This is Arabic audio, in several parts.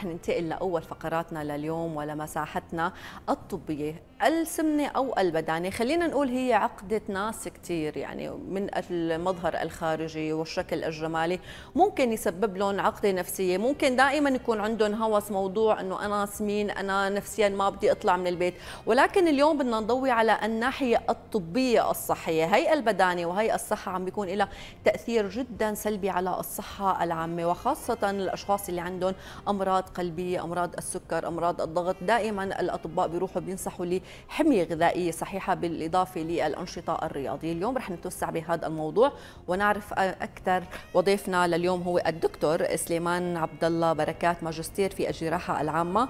حننتقل لاول فقراتنا لليوم ولمساحتنا الطبيه السمنه او البدانه خلينا نقول هي عقده ناس كثير يعني من المظهر الخارجي والشكل الجمالي ممكن يسبب لهم عقده نفسيه ممكن دائما يكون عندهم هوس موضوع انه انا سمين انا نفسيا ما بدي اطلع من البيت ولكن اليوم بدنا نضوي على الناحيه الطبيه الصحيه هي البدانه وهي الصحه عم بيكون لها تاثير جدا سلبي على الصحه العامه وخاصه الاشخاص اللي عندهم امراض قلبيه امراض السكر امراض الضغط دائما الاطباء بيروحوا بينصحوا لحميه غذائيه صحيحه بالاضافه للانشطه الرياضيه اليوم رح نتوسع بهذا الموضوع ونعرف اكثر وضيفنا لليوم هو الدكتور سليمان عبد الله بركات ماجستير في الجراحه العامه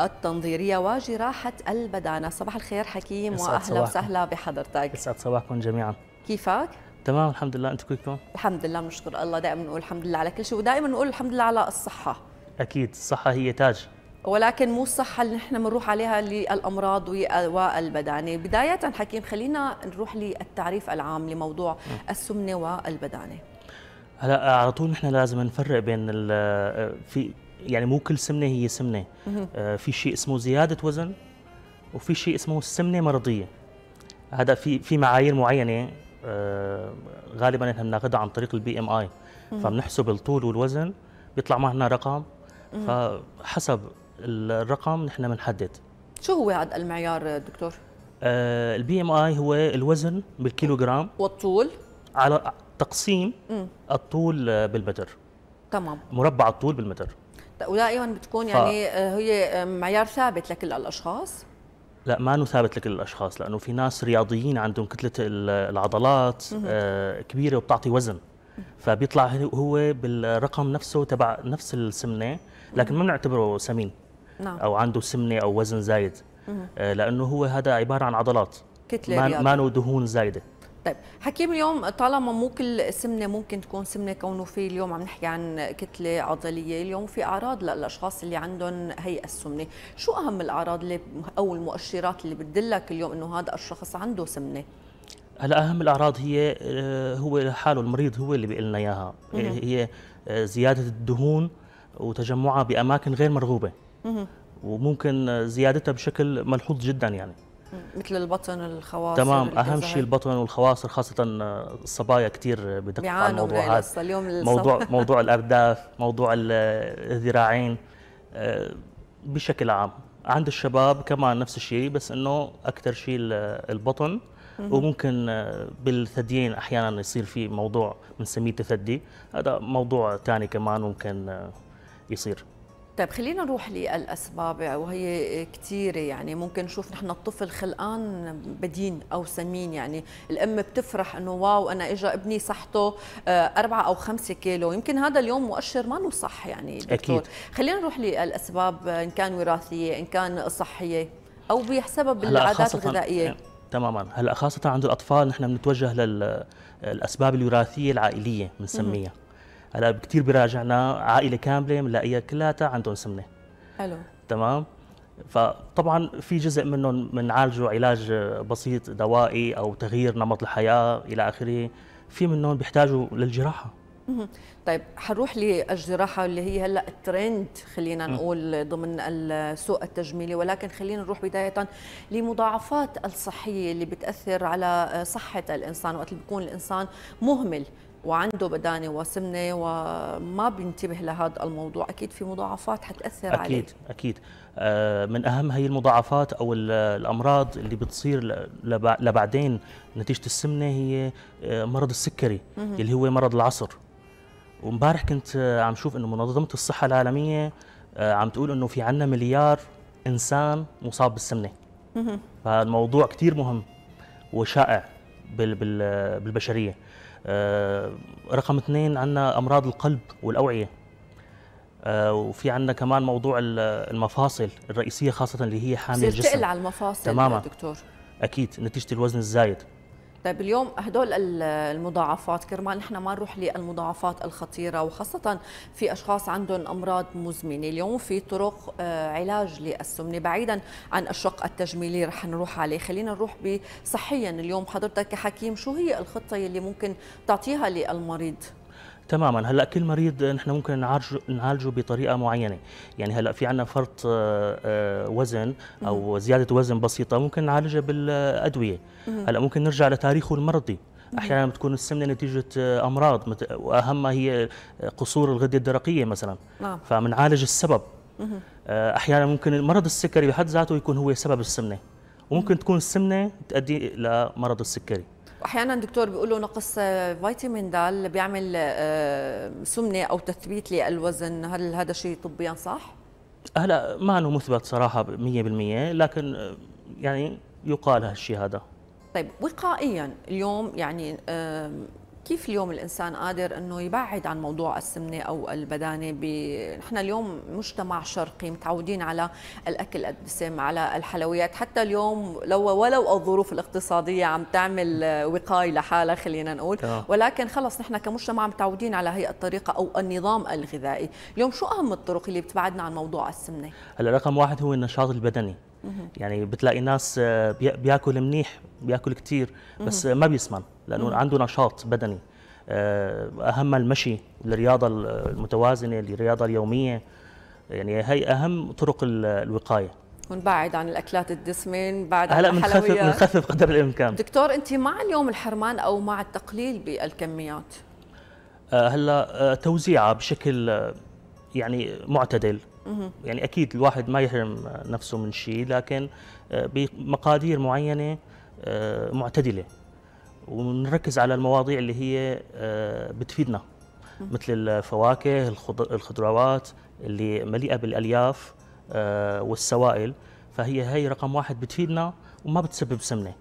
التنظيريه وجراحه البدانه صباح الخير حكيم واهلا وسهلا بحضرتك يسعد صباحكم جميعا كيفك تمام الحمد لله انتم كيفكم الحمد لله بنشكر الله دائما نقول الحمد لله على كل شيء ودائما نقول الحمد لله على الصحه اكيد الصحه هي تاج ولكن مو الصحة اللي نحن بنروح عليها للأمراض والبدانة يعني بداية حكيم خلينا نروح للتعريف العام لموضوع السمنة والبدانة هلا على طول نحن لازم نفرق بين في يعني مو كل سمنه هي سمنه آه، في شيء اسمه زياده وزن وفي شيء اسمه سمنه مرضيه هذا في في معايير معينه آه، غالبا نحن بناخذها عن طريق البي ام اي فبنحسب الطول والوزن بيطلع معنا رقم فحسب الرقم نحن بنحدد شو هو هذا المعيار دكتور؟ آه البي ام اي هو الوزن بالكيلوغرام والطول على تقسيم مم. الطول آه، بالمتر تمام مربع الطول بالمتر ودائما بتكون يعني آه، هي آه، معيار ثابت لكل الاشخاص لا ما انه ثابت لكل الاشخاص لانه في ناس رياضيين عندهم كتله العضلات آه كبيره وبتعطي وزن فبيطلع هو بالرقم نفسه تبع نفس السمنه لكن ما بنعتبره سمين نعم. او عنده سمنه او وزن زايد آه، لانه هو هذا عباره عن عضلات كتله ما له دهون زايده طيب حكيم اليوم طالما مو كل سمنه ممكن تكون سمنه كونه في اليوم عم نحكي عن كتله عضليه اليوم في اعراض للاشخاص اللي عندهم هي السمنه شو اهم الاعراض اللي او المؤشرات اللي بتدلك اليوم انه هذا الشخص عنده سمنه هلا اهم الاعراض هي آه، هو لحاله المريض هو اللي بيقول لنا اياها هي آه، زياده الدهون وتجمعها باماكن غير مرغوبه وممكن زيادتها بشكل ملحوظ جدا يعني مثل البطن الخواصر تمام اهم شيء البطن والخواصر خاصه آه، الصبايا كثير بدقوا على الموضوع هذا اليوم موضوع موضوع الارداف موضوع الذراعين آه، بشكل عام عند الشباب كمان نفس الشيء بس انه اكثر شيء البطن وممكن آه، بالثديين احيانا يصير في موضوع بنسميه تثدي هذا موضوع ثاني كمان ممكن يصير طيب خلينا نروح للاسباب وهي كثيره يعني ممكن نشوف نحن الطفل خلقان بدين او سمين يعني الام بتفرح انه واو انا اجى ابني صحته آه، أربعة او خمسة كيلو يمكن هذا اليوم مؤشر ما صح يعني دكتور أكيد. خلينا نروح للاسباب ان كان وراثيه ان كان صحيه او بسبب العادات الغذائيه يعني، تماما هلا خاصه عند الاطفال نحن بنتوجه للاسباب الوراثيه العائليه بنسميها هلا كثير بيراجعنا عائله كامله بنلاقيها كلياتها عندهم سمنه حلو تمام فطبعا في جزء منهم بنعالجه علاج بسيط دوائي او تغيير نمط الحياه الى اخره في منهم بيحتاجوا للجراحه طيب حنروح للجراحه اللي هي هلا الترند خلينا نقول ضمن السوق التجميلي ولكن خلينا نروح بدايه لمضاعفات الصحيه اللي بتاثر على صحه الانسان وقت بيكون الانسان مهمل وعنده بدانه وسمنه وما بينتبه لهذا الموضوع اكيد في مضاعفات حتاثر عليه اكيد اكيد آه، من اهم هي المضاعفات او الامراض اللي بتصير لبعدين نتيجه السمنه هي آه، مرض السكري اللي هو مرض العصر ومبارح كنت آه، عم شوف انه منظمه الصحه العالميه عم تقول انه في عندنا مليار انسان مصاب بالسمنه فالموضوع كثير مهم وشائع بالبشريه آه، رقم اثنين عندنا امراض القلب والاوعيه آه، وفي عندنا كمان موضوع المفاصل الرئيسيه خاصه اللي هي حامل الجسم على المفاصل تماما دكتور اكيد نتيجه الوزن الزايد طيب اليوم هدول المضاعفات كرمال نحن ما نروح للمضاعفات الخطيره وخاصه في اشخاص عندهم امراض مزمنه اليوم في طرق آه، علاج للسمنه بعيدا عن الشق التجميلي رح نروح عليه خلينا نروح بصحيا اليوم حضرتك كحكيم شو هي الخطه اللي ممكن تعطيها للمريض تماما هلا كل مريض نحن ممكن نعالجه نعالجه بطريقه معينه يعني هلا في عندنا فرط آه، آه، وزن او زياده وزن بسيطه ممكن نعالجها بالادويه هلا ممكن نرجع لتاريخه المرضي احيانا بتكون السمنه نتيجه آه، امراض واهمها هي قصور الغده الدرقيه مثلا نعم. فبنعالج السبب احيانا ممكن مرض السكري بحد ذاته يكون هو سبب السمنه وممكن تكون السمنه تؤدي لمرض السكري واحيانا دكتور بيقولوا نقص فيتامين د بيعمل آه، سمنه او تثبيت للوزن هل هذا شيء طبيا صح هلا ما له مثبت صراحه 100% لكن آه، يعني يقال هالشيء هذا طيب وقائيا اليوم يعني كيف اليوم الانسان قادر انه يبعد عن موضوع السمنه او البدانه ب... نحن اليوم مجتمع شرقي متعودين على الاكل الدسم على الحلويات حتى اليوم لو ولو الظروف الاقتصاديه عم تعمل وقايه لحالها خلينا نقول طبعا. آه. ولكن خلص نحن كمجتمع متعودين على هي الطريقه او النظام الغذائي اليوم شو اهم الطرق اللي بتبعدنا عن موضوع السمنه هلا رقم واحد هو النشاط البدني يعني بتلاقي ناس بياكل منيح بياكل كثير بس ما بيسمن لانه مم. عنده نشاط بدني آه، اهم المشي الرياضه المتوازنه الرياضه اليوميه يعني هي اهم طرق الوقايه ونبعد عن الاكلات الدسمه بعد هلا بنخفف بنخفف قدر الامكان دكتور انت مع اليوم الحرمان او مع التقليل بالكميات آه، هلا آه، توزيعها بشكل يعني معتدل يعني اكيد الواحد ما يحرم نفسه من شيء لكن بمقادير معينه معتدله ونركز على المواضيع اللي هي آه، بتفيدنا مثل الفواكه الخضروات اللي مليئه بالالياف آه، والسوائل فهي هي رقم واحد بتفيدنا وما بتسبب سمنه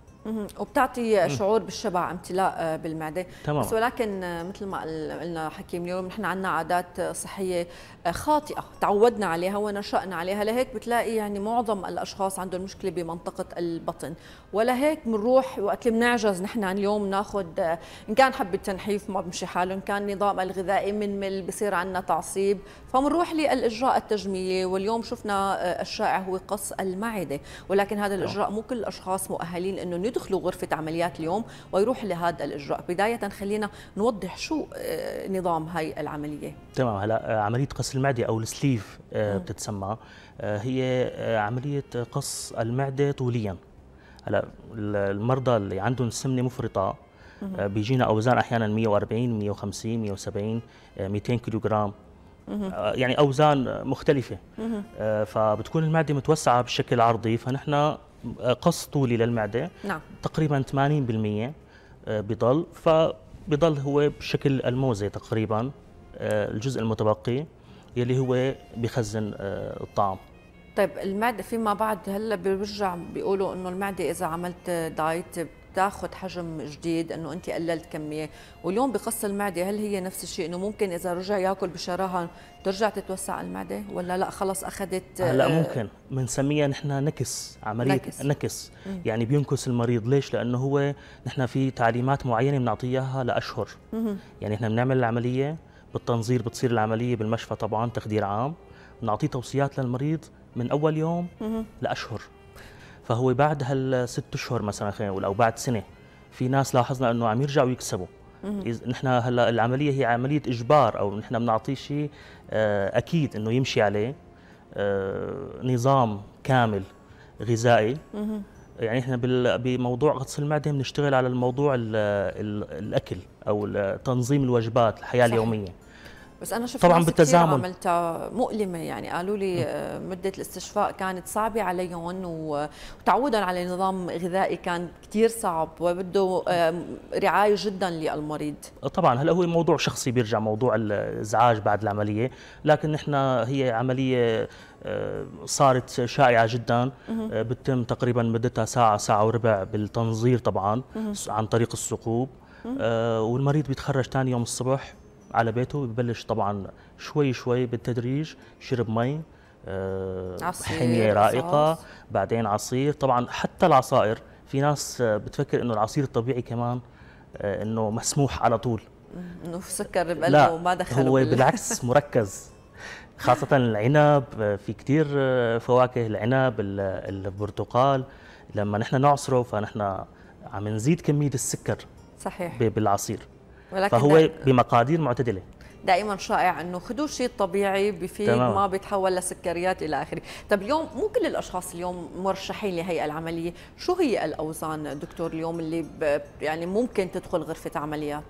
وبتعطي شعور بالشبع امتلاء آه، بالمعده تمام. بس ولكن آه، مثل ما قلنا حكيم اليوم نحن عندنا عادات صحيه آه، خاطئه تعودنا عليها ونشأنا عليها لهيك بتلاقي يعني معظم الاشخاص عندهم مشكله بمنطقه البطن ولهيك بنروح وقت اللي بنعجز نحن اليوم ناخذ ان كان حبه تنحيف ما بمشي حاله ان كان نظام الغذائي منمل بصير عندنا تعصيب فبنروح للاجراء التجميلي واليوم شفنا الشائع هو قص المعده ولكن هذا الاجراء مو كل الاشخاص مؤهلين انه يدخلوا غرفه عمليات اليوم ويروح لهذا الاجراء بدايه خلينا نوضح شو آه، نظام هاي العمليه تمام هلا آه، عمليه قص المعده او السليف آه، نعم. بتتسمى هي عمليه قص المعده طوليا هلا المرضى اللي عندهم سمنه مفرطه بيجينا اوزان احيانا 140 150 170 200 كيلوغرام يعني اوزان مختلفه فبتكون المعده متوسعه بشكل عرضي فنحن قص طولي للمعده نعم. تقريبا 80% آه، بضل فبضل هو بشكل الموزه تقريبا آه، الجزء المتبقي يلي هو بخزن آه، الطعام طيب المعده فيما بعد هلا بيرجع بيقولوا انه المعده اذا عملت دايت تاخذ حجم جديد انه انت قللت كميه واليوم بقص المعده هل هي نفس الشيء انه ممكن اذا رجع ياكل بشراهه ترجع تتوسع المعده ولا لا خلص اخذت هلا آه، ممكن بنسميها نحن نكس عمليه نكس, نكس. يعني بينكس المريض ليش لانه هو نحن في تعليمات معينه بنعطيها لاشهر مم. يعني نحن بنعمل العمليه بالتنظير بتصير العمليه بالمشفى طبعا تخدير عام بنعطيه توصيات للمريض من اول يوم مم. لاشهر فهو بعد هالست اشهر مثلا خلينا نقول او بعد سنه في ناس لاحظنا انه عم يرجعوا يكسبوا نحن هلا العمليه هي عمليه اجبار او نحن بنعطيه شيء آه، اكيد انه يمشي عليه آه، نظام كامل غذائي يعني احنا بموضوع غطس المعده بنشتغل على الموضوع الاكل او تنظيم الوجبات الحياه صحيح. اليوميه بس انا شفت طبعا بالتزامن عملتها مؤلمه يعني قالوا لي آه، مده الاستشفاء كانت صعبه عليهم وتعودا على نظام غذائي كان كثير صعب وبده آه، رعايه جدا للمريض طبعا هلا هو موضوع شخصي بيرجع موضوع الازعاج بعد العمليه لكن نحن هي عمليه آه، صارت شائعة جدا بتتم تقريبا مدتها ساعة ساعة وربع بالتنظير طبعا عن طريق الثقوب والمريض بيتخرج ثاني يوم الصبح على بيته ببلش طبعا شوي شوي بالتدريج شرب مي آه، عصير حميه رائقه بعدين عصير طبعا حتى العصائر في ناس آه، بتفكر انه العصير الطبيعي كمان آه، انه مسموح على طول انه سكر بقلبه وما دخله هو بالعكس مركز خاصة العنب في كثير فواكه العنب البرتقال لما نحن نعصره فنحن عم نزيد كمية السكر صحيح بالعصير ولكن فهو بمقادير معتدله دائما شائع انه خذوا شيء طبيعي بفيد تمام. ما بيتحول لسكريات الى اخره، طب اليوم مو كل الاشخاص اليوم مرشحين لهي العمليه، شو هي الاوزان دكتور اليوم اللي يعني ممكن تدخل غرفه عمليات؟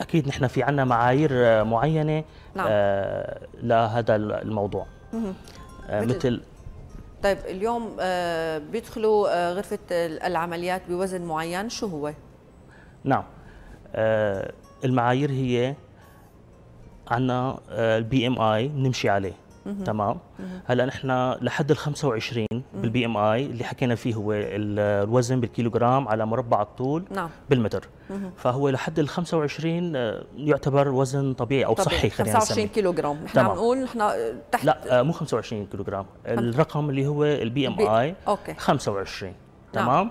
اكيد نحن في عندنا معايير معينه نعم. آه لهذا الموضوع آه مثل, مثل طيب اليوم آه بيدخلوا آه غرفه العمليات بوزن معين شو هو؟ نعم آه المعايير هي عندنا آه، البي ام اي بنمشي عليه تمام هلا نحن لحد ال 25 بالبي ام اي اللي حكينا فيه هو آه، الوزن بالكيلوغرام على مربع الطول نعم. بالمتر فهو لحد ال 25 آه، يعتبر وزن طبيعي او طبيعي. صحي خلينا نسميه 25 كيلوغرام نحن عم نقول نحن تحت لا مو 25 كيلوغرام الرقم اللي هو البي ام اي 25 تمام نعم.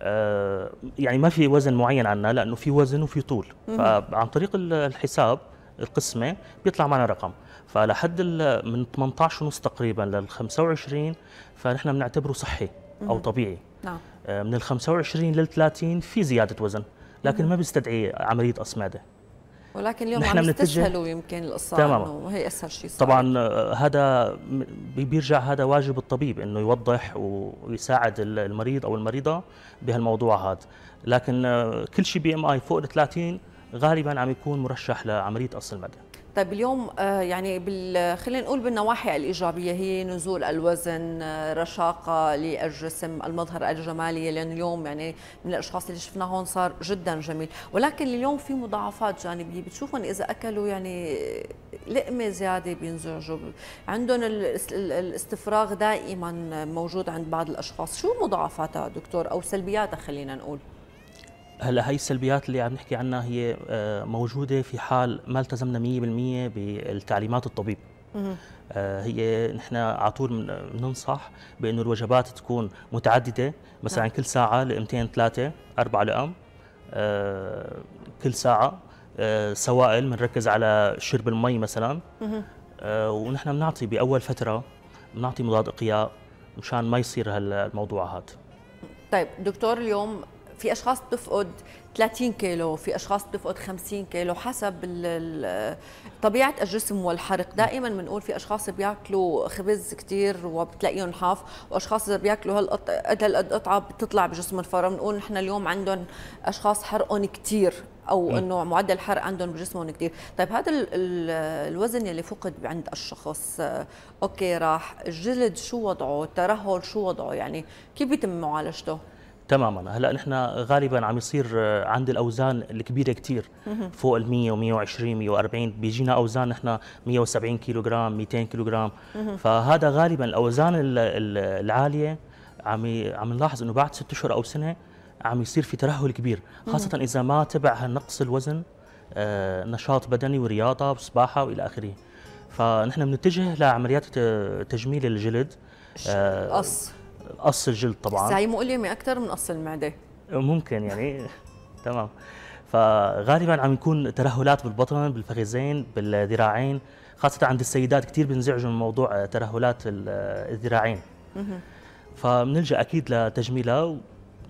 آه، يعني ما في وزن معين عنا لانه في وزن وفي طول فعن طريق الحساب القسمه بيطلع معنا رقم فلحد من 18 ونص تقريبا لل 25 فنحن بنعتبره صحي او طبيعي نعم آه، من ال 25 لل 30 في زياده وزن لكن ما بيستدعي عمليه اصماده ولكن اليوم نحن عم يستسهلوا يمكن القصه تماما هي اسهل شيء صار. طبعا آه، هذا بيرجع هذا واجب الطبيب انه يوضح ويساعد المريض او المريضه بهالموضوع هذا لكن آه، كل شيء بي ام اي فوق ال 30 غالبا عم يكون مرشح لعمليه قص المعده طيب اليوم آه، يعني بال... خلينا نقول بالنواحي الايجابيه هي نزول الوزن آه، رشاقه للجسم المظهر الجمالي لان اليوم يعني من الاشخاص اللي شفناه هون صار جدا جميل ولكن اليوم في مضاعفات جانبيه بتشوفهم اذا اكلوا يعني لقمه زياده بينزعجوا عندهم الاستفراغ دائما موجود عند بعض الاشخاص شو مضاعفاتها دكتور او سلبياتها خلينا نقول هلا هي السلبيات اللي عم نحكي عنها هي آه، موجوده في حال ما التزمنا 100% بالتعليمات الطبيب آه، هي نحن على طول بننصح بانه الوجبات تكون متعدده مثلا نعم. كل ساعه لقمتين ثلاثه اربع لقم آه، كل ساعه سوائل بنركز على شرب المي مثلا ونحن بنعطي باول فتره بنعطي مضاد اقياء مشان ما يصير هالموضوع هذا طيب دكتور اليوم في اشخاص بتفقد 30 كيلو في اشخاص بتفقد 50 كيلو حسب طبيعه الجسم والحرق دائما بنقول في اشخاص بياكلوا خبز كثير وبتلاقيهم حاف واشخاص اذا بياكلوا هالقد هالقد قطعه بتطلع بجسم الفرن بنقول نحن اليوم عندهم اشخاص حرقهم كثير او انه معدل الحرق عندهم بجسمهم كثير طيب هذا الوزن اللي فقد عند الشخص اوكي راح الجلد شو وضعه الترهل شو وضعه يعني كيف بيتم معالجته تماما هلا نحن غالبا عم يصير آه، عند الاوزان الكبيره كثير فوق ال 100 و120 140 بيجينا اوزان نحن 170 كيلو جرام 200 كيلو جرام فهذا غالبا الاوزان العاليه عم عم نلاحظ انه بعد ست اشهر او سنه عم يصير في ترهل كبير خاصه اذا ما تبع نقص الوزن آه، نشاط بدني ورياضه وسباحه والى اخره فنحن بنتجه لعمليات تجميل الجلد قص آه، قص الجلد طبعا زي مؤلمه اكثر من قص المعده ممكن يعني تمام فغالبا عم يكون ترهلات بالبطن بالفخذين بالذراعين خاصة عند السيدات كثير بينزعجوا من موضوع ترهلات الذراعين فبنلجأ أكيد لتجميلها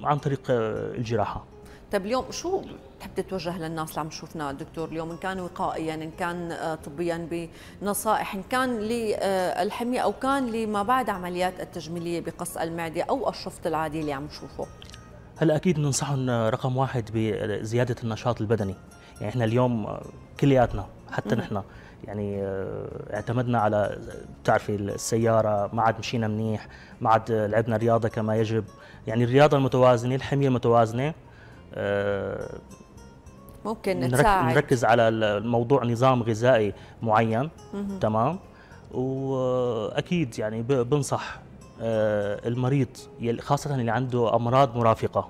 عن طريق الجراحة طيب اليوم شو بتحب تتوجه للناس اللي عم تشوفنا دكتور اليوم ان كان وقائيا ان كان آه، طبيا بنصائح ان كان للحميه آه، او كان لما بعد عمليات التجميليه بقص المعده او الشفط العادي اللي عم نشوفه هلا اكيد بننصحهم رقم واحد بزياده النشاط البدني يعني احنا اليوم كلياتنا حتى نحن يعني آه، اعتمدنا على بتعرفي السياره ما عاد مشينا منيح ما عاد لعبنا رياضه كما يجب يعني الرياضه المتوازنه الحميه المتوازنه آه، ممكن نساعد نركز على الموضوع نظام غذائي معين مم. تمام واكيد يعني بنصح آه، المريض خاصه اللي عنده امراض مرافقه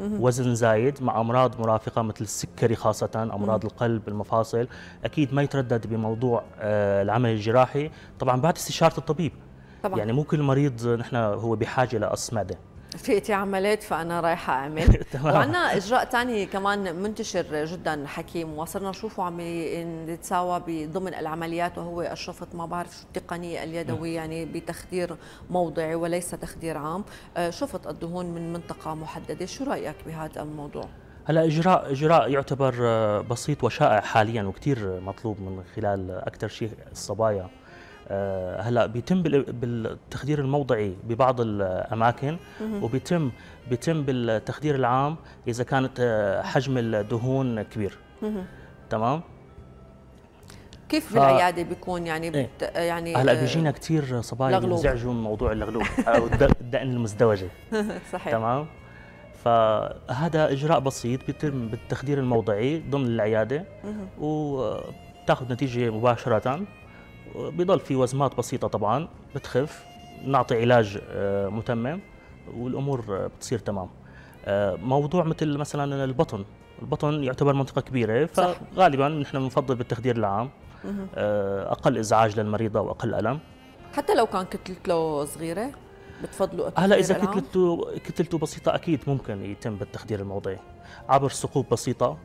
وزن زايد مع امراض مرافقه مثل السكري خاصه امراض القلب المفاصل اكيد ما يتردد بموضوع آه، العمل الجراحي طبعا بعد استشاره الطبيب طبعا. يعني مو كل مريض نحن هو بحاجه لقص معده فئتي عملت فانا رايحه اعمل وعندنا اجراء ثاني كمان منتشر جدا حكيم وصرنا نشوفه عم يتساوى ضمن العمليات وهو الشفط ما بعرف شو التقنيه اليدويه يعني بتخدير موضعي وليس تخدير عام آه، شفط الدهون من منطقه محدده شو رايك بهذا الموضوع هلا اجراء اجراء يعتبر آه، بسيط وشائع حاليا وكثير مطلوب من خلال اكثر شيء الصبايا آه، هلا بيتم بالتخدير الموضعي ببعض الاماكن وبيتم بيتم بالتخدير العام اذا كانت آه، حجم الدهون كبير تمام كيف ف... بالعياده بيكون يعني إيه. بت... يعني هلا آه، بيجينا كثير صبايا بينزعجوا من موضوع اللغلوب او الدقن المزدوجه صحيح تمام فهذا اجراء بسيط بيتم بالتخدير الموضعي ضمن العياده وبتاخذ نتيجه مباشره بضل في وزمات بسيطة طبعا بتخف نعطي علاج آه، متمم والامور بتصير تمام آه، موضوع مثل مثلا البطن البطن يعتبر منطقه كبيره فغالبا نحن بنفضل بالتخدير العام آه، اقل ازعاج للمريضه واقل الم حتى لو كان كتلته صغيره بتفضلوا هلا اذا كتلته كتلته بسيطه اكيد ممكن يتم بالتخدير الموضعي عبر ثقوب بسيطه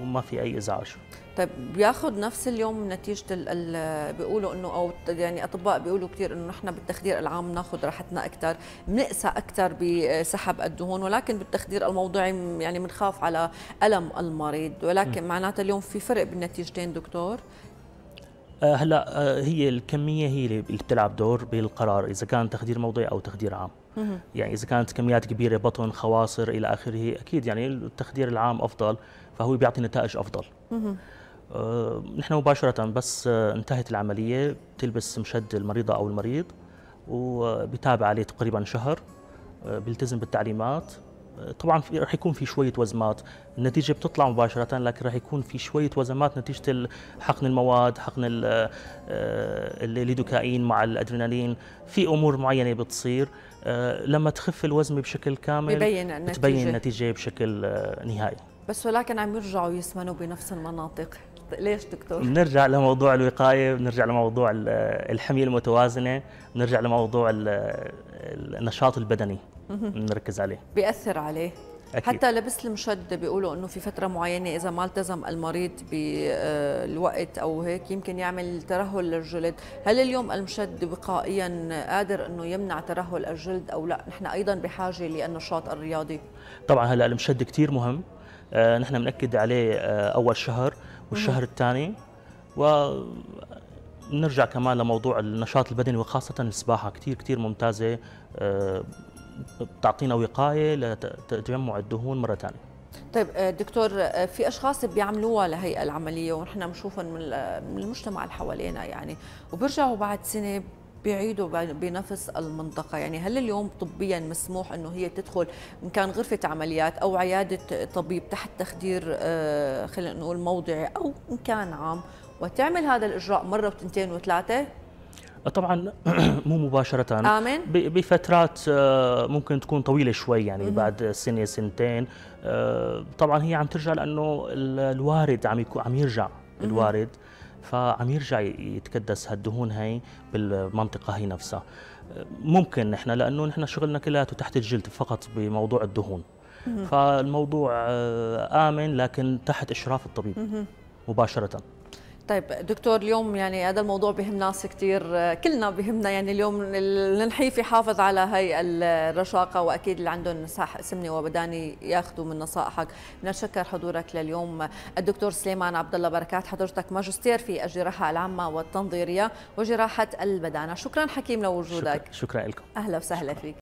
وما في اي ازعاج طيب بياخذ نفس اليوم نتيجه ال بيقولوا انه او يعني اطباء بيقولوا كثير انه نحن بالتخدير العام بناخذ راحتنا اكثر بنقسى اكثر بسحب الدهون ولكن بالتخدير الموضعي يعني بنخاف على الم المريض ولكن معناتها اليوم في فرق بالنتيجتين دكتور آه، هلا آه، هي الكميه هي اللي بتلعب دور بالقرار اذا كان تخدير موضعي او تخدير عام يعني اذا كانت كميات كبيره بطن خواصر الى اخره اكيد يعني التخدير العام افضل فهو بيعطي نتائج افضل آه، نحن مباشرة بس آه، انتهت العملية بتلبس مشد المريضة أو المريض وبتابع عليه تقريبا شهر آه، بيلتزم بالتعليمات طبعا رح يكون في شويه وزمات النتيجه بتطلع مباشره لكن رح يكون في شويه وزمات نتيجه حقن المواد حقن الليدوكاين مع الادرينالين في امور معينه بتصير لما تخف الوزمه بشكل كامل ببين النتيجه بتبين النتيجه بشكل نهائي بس ولكن عم يرجعوا يسمنوا بنفس المناطق ليش دكتور؟ بنرجع لموضوع الوقايه، بنرجع لموضوع الحميه المتوازنه، بنرجع لموضوع النشاط البدني بنركز عليه بياثر عليه أكيد. حتى لبس المشد بيقولوا انه في فتره معينه اذا ما التزم المريض بالوقت آه، او هيك يمكن يعمل ترهل للجلد، هل اليوم المشد وقائيا قادر انه يمنع ترهل الجلد او لا؟ نحن ايضا بحاجه للنشاط الرياضي. طبعا هلا المشد كثير مهم، آه، نحن بنأكد عليه آه، اول شهر والشهر الثاني ونرجع كمان لموضوع النشاط البدني وخاصة السباحة كثير كثير ممتازة بتعطينا آه، وقاية لتجمع الدهون مرة ثانية طيب آه، دكتور آه، في اشخاص بيعملوها لهي العمليه ونحن بنشوفهم من المجتمع اللي حوالينا يعني وبيرجعوا بعد سنه بيعيدوا بنفس المنطقة يعني هل اليوم طبيا مسموح أنه هي تدخل إن كان غرفة عمليات أو عيادة طبيب تحت تخدير آه، خلينا نقول موضعي أو إن كان عام وتعمل هذا الإجراء مرة وتنتين وثلاثة طبعا مو مباشرة آمين بفترات آه، ممكن تكون طويلة شوي يعني بعد سنة سنتين آه، طبعا هي عم ترجع لأنه الوارد عم يكون عم يرجع الوارد فعم يرجع يتكدس هالدهون هاي بالمنطقه هي نفسها ممكن نحن لانه نحن شغلنا كلياته تحت الجلد فقط بموضوع الدهون فالموضوع آه، امن لكن تحت اشراف الطبيب مباشره طيب دكتور اليوم يعني هذا الموضوع بهم ناس كثير كلنا بهمنا يعني اليوم النحيف يحافظ على هي الرشاقة وأكيد اللي عندهم سمنة وبداني ياخذوا من نصائحك نتشكر حضورك لليوم الدكتور سليمان عبد الله بركات حضرتك ماجستير في الجراحة العامة والتنظيرية وجراحة البدانة شكرا حكيم لوجودك شكرا, شكرا لكم أهلا وسهلا فيك